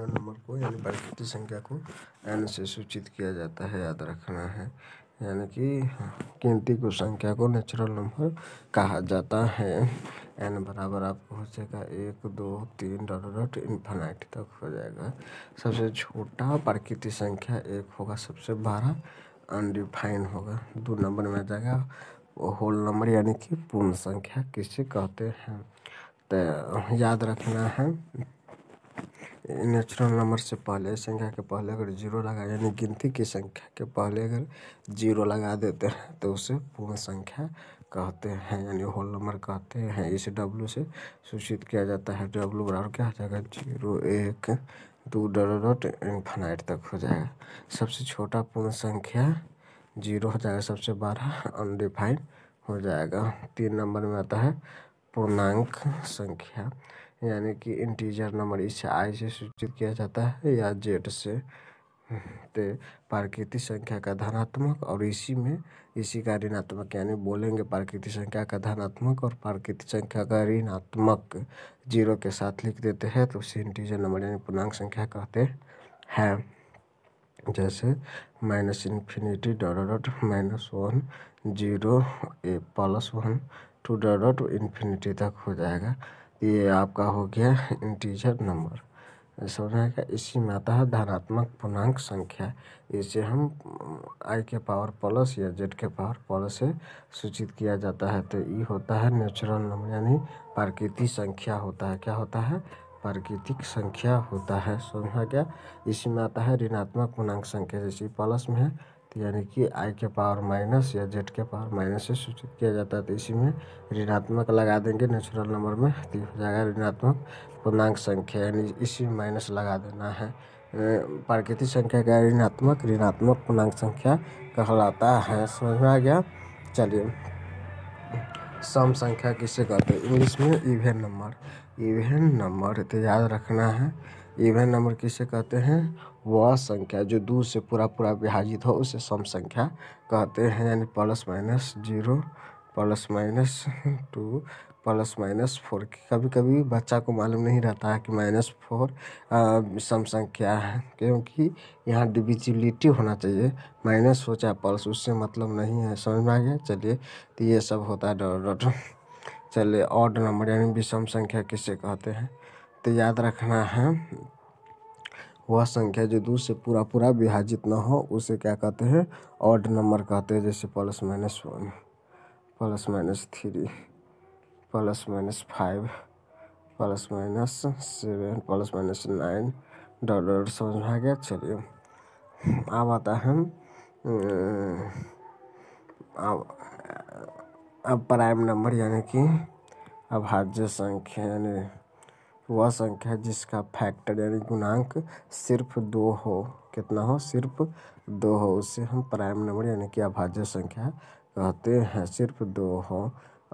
संख्या नंबर को यानी प्राकृतिक संख्या को एन से सूचित किया जाता है याद रखना है यानी कि गिनती को संख्या को नेचुरल नंबर कहा जाता है एन बराबर आपको हो जाएगा एक दो तीन डॉट डॉट इन्फानाइट तक हो जाएगा सबसे छोटा प्रकृति संख्या एक होगा सबसे बारह अनडिफाइन होगा दो नंबर में आ जाएगा होल नंबर यानी कि पूर्ण संख्या किसे कहते हैं तो याद रखना है नेचुरल नंबर से पहले संख्या के पहले अगर जीरो लगा यानी गिनती की संख्या के पहले अगर जीरो लगा देते हैं तो उसे पूर्ण संख्या कहते हैं यानी होल नंबर कहते हैं इसे डब्लू से सूचित किया जाता है डब्लू बराबर क्या हो जाएगा जीरो एक दो डॉट डॉट इन्फाइट तक हो जाएगा सबसे छोटा पूर्ण संख्या जीरो हो जाएगा सबसे बारह अनडिफाइंड हो जाएगा तीन नंबर में आता है पूर्णांक संख्या यानी कि इंटीजर नंबर इसे आई से सूचित किया जाता है या जेड से तो प्राकृतिक संख्या का धनात्मक और इसी में इसी का ऋणात्मक यानी बोलेंगे प्राकृतिक संख्या का धनात्मक और प्राकृतिक संख्या का ऋणात्मक जीरो के साथ लिख देते हैं तो उसे इंटीजर नंबर यानी पूर्णांक संख्या कहते हैं जैसे minus infinity dot dot minus one zero ए plus one two dot dot infinity तक हो जाएगा ये आपका हो गया इंटीजर नंबर ऐसा रहेगा इसी में आता है धनात्मक पूर्णांक संख्या इसे हम आई के पावर प्लस या जेड के पावर प्लस से सूचित किया जाता है तो ये होता है नेचुरल नंबर यानी प्राकृतिक संख्या होता है क्या होता है प्राकृतिक संख्या होता है समझा गया इसी में आता है ऋणात्मक पूर्णांक संख्या जैसे प्लस में है तो यानी कि आई के पावर माइनस या जेड के पावर माइनस से सूचित किया जाता है तो इसी में ऋणात्मक लगा देंगे नेचुरल नंबर में तो हो जाएगा ऋणात्मक पूर्णांक संख्या यानी इसी में माइनस लगा देना है प्राकृतिक संख्या का ऋणात्मक ऋणात्मक पूर्णांक संख्या कहलाता है समझ में आ गया चलिए सम संख्या किसे कहते हैं इंग्लिश में इवेन नंबर इवेन नंबर तो याद रखना है इवन नंबर किसे कहते हैं वह संख्या जो दो से पूरा पूरा विभाजित हो उसे सम संख्या कहते हैं यानी plus minus zero plus minus two plus minus four कभी कभी बच्चा को मालूम नहीं रहता है कि माइनस फोर सम संख्या है क्योंकि यहाँ डिविजिबिलिटी होना चाहिए माइनस हो चाहे प्लस उससे मतलब नहीं है समझ में आ गया चलिए तो ये सब होता है डॉट डॉट चलिए ऑड नंबर यानी विषम संख्या किसे कहते हैं तो याद रखना है वह संख्या जो दो से पूरा पूरा विभाजित ना हो उसे क्या कहते हैं ऑड नंबर कहते हैं जैसे plus minus one plus minus three plus minus five plus minus seven plus minus nine dot dot समझ में आ गया चलिए अब आता है अब अब प्राइम नंबर यानी कि अभाज्य संख्या यानी वह संख्या जिसका फैक्टर यानी गुणांक सिर्फ दो हो कितना हो सिर्फ दो हो उसे हम प्राइम नंबर यानी कि अभाज्य संख्या कहते हैं सिर्फ दो हो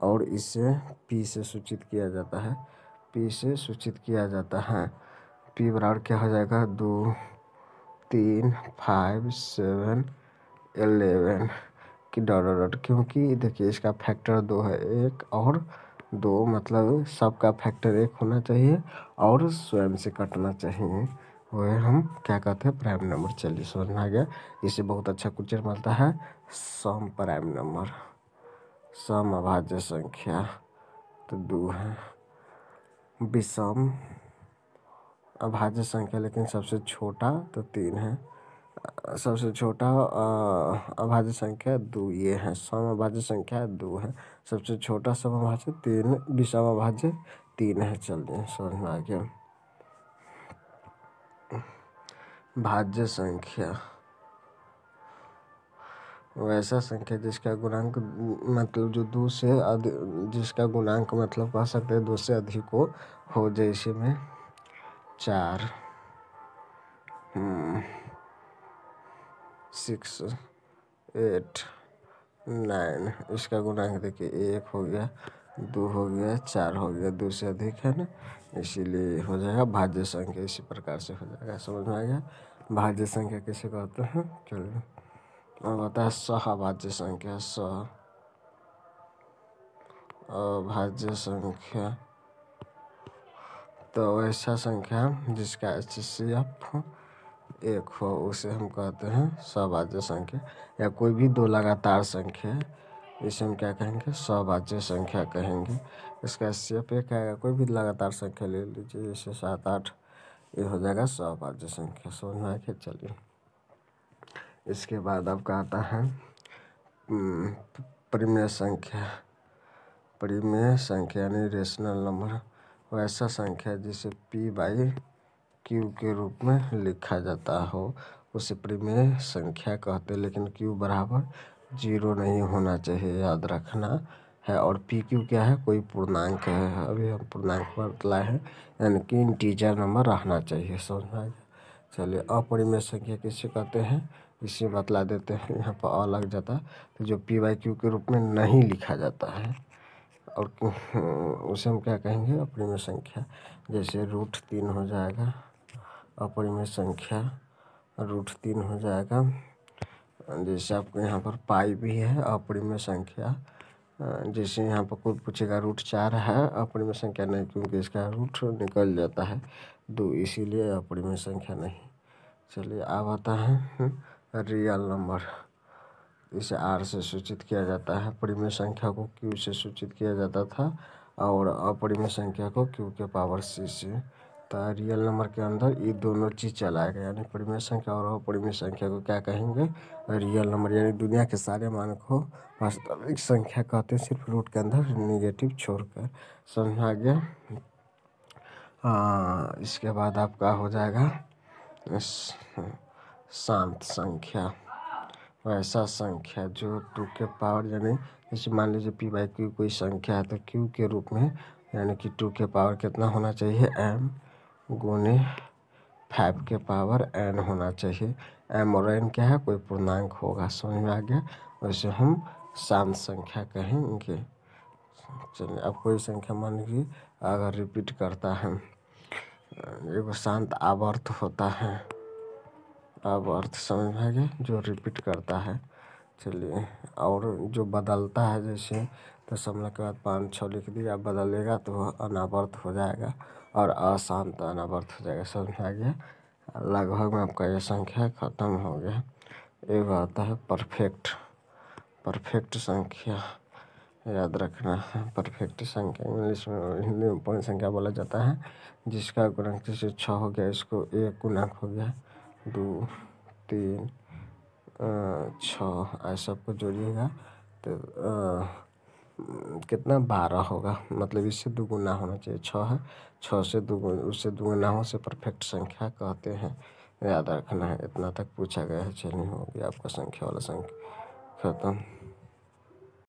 और इसे पी से सूचित किया जाता है पी से सूचित किया जाता है पी बराबर क्या हो जाएगा दो तीन फाइव सेवन एलेवन की डॉट डॉट क्योंकि देखिए इसका फैक्टर दो है एक और दो मतलब सबका फैक्टर एक होना चाहिए और स्वयं से कटना चाहिए वह हम क्या कहते हैं प्राइम नंबर चलिए स्वर्ण आ गया इससे बहुत अच्छा क्वेश्चन मिलता है सम प्राइम नंबर सम अभाज्य संख्या तो दो है विषम अभाज्य संख्या लेकिन सबसे छोटा तो तीन है सबसे छोटा अभाज्य संख्या दो ये है सम अभाज्य संख्या दो है सबसे छोटा सम अभाज्य तीन विषम अभाज्य तीन है चलिए समझ में आ गया भाज्य संख्या वैसा संख्या जिसका गुणांक मतलब जो दो से अधिक जिसका गुणांक मतलब कह सकते हैं दो से अधिक हो हो जैसे में चार हम्म। सिक्स एट नाइन इसका गुणांक देखिए एक हो गया दो हो गया चार हो गया दो से अधिक है ना इसीलिए हो जाएगा भाज्य संख्या इसी प्रकार से हो जाएगा समझ में आ गया भाज्य संख्या किसे कहते हैं चलिए और सह भाज्य संख्या स भाज्य संख्या तो ऐसा संख्या जिसका एच सी एफ एक हो उसे हम कहते हैं सभाज्य संख्या या कोई भी दो लगातार संख्या है इसे हम क्या कहेंगे सभाज्य संख्या कहेंगे इसका सेप एक आएगा कोई भी लगातार संख्या ले लीजिए जैसे सात आठ ये हो जाएगा सभाज्य संख्या समझ के चलिए इसके बाद आपका आता है हम्म, परिमेय संख्या परिमेय संख्या यानी रेशनल नंबर वैसा संख्या जिसे पी बाई क्यू के रूप में लिखा जाता हो उसे परिमेय संख्या कहते हैं लेकिन क्यू बराबर जीरो नहीं होना चाहिए याद रखना है और पी क्यू क्या है कोई पूर्णांक है अभी हम पूर्णांक बतलाए हैं यानी कि इंटीजर नंबर रहना चाहिए समझना चलिए अपरिमेय संख्या किसे कहते हैं इसे बतला देते हैं यहाँ पर अलग जाता तो जो पी वाई क्यू के रूप में नहीं लिखा जाता है और उसे हम क्या कहेंगे अपरिमेय संख्या जैसे रूट तीन हो जाएगा अपरिमेय संख्या रूट तीन हो जाएगा जैसे आपको यहाँ पर पाई भी है अपरिमेय संख्या जैसे यहाँ पर कोई पूछेगा रूट चार है अपरिमेय संख्या नहीं क्योंकि इसका रूट निकल जाता है दो तो इसीलिए अपरिमेय संख्या नहीं चलिए अब आता है रियल हम्म, नंबर इसे आर से सूचित किया जाता है परिमेय संख्या को क्यू से सूचित किया जाता था और अपरिमेय संख्या को क्यू के पावर सी से तो रियल नंबर के अंदर ये दोनों चीज़ चलाएगा यानी परिमेय संख्या और अपरिमेय संख्या को क्या कहेंगे रियल नंबर यानी दुनिया के सारे मान को वास्तविक संख्या कहते हैं सिर्फ रूट के अंदर निगेटिव छोड़कर समझा गया इसके बाद आपका हो जाएगा शांत संख्या वैसा संख्या जो टू के पावर यानी जैसे मान लीजिए पी बाई क्यू कोई संख्या है तो क्यू के रूप में यानी कि टू के पावर कितना होना चाहिए एम गुने फाइव के पावर एन होना चाहिए एम और एन क्या है कोई पूर्णांक होगा समझ में आ गया वैसे हम शांत संख्या कहेंगे चलिए अब कोई संख्या मान लीजिए अगर रिपीट करता है एगो शांत आवर्त होता है आवर्त समझ में आ गया जो रिपीट करता है चलिए और जो बदलता है जैसे दशमलव के बाद पाँच छः लिख दिया बदलेगा तो वह अनावर्त हो जाएगा और आसान तो अनवरत हो जाएगा समझ में आ गया लगभग में आपका ये संख्या खत्म हो गया एक आता है परफेक्ट परफेक्ट संख्या याद रखना है परफेक्ट संख्या इंग्लिश में हिंदी में पूर्ण संख्या बोला जाता है जिसका गुणांक जैसे छः हो गया इसको एक गुणांक हो गया दो तीन छः ऐसा को जोड़िएगा तो आ, कितना बारह होगा मतलब इससे दुगुना होना चाहिए छः है छः से दुगुना उससे दुगुना हो से परफेक्ट संख्या कहते हैं याद रखना है इतना तक पूछा गया है चलिए हो गया आपका संख्या वाला संख्या खत्म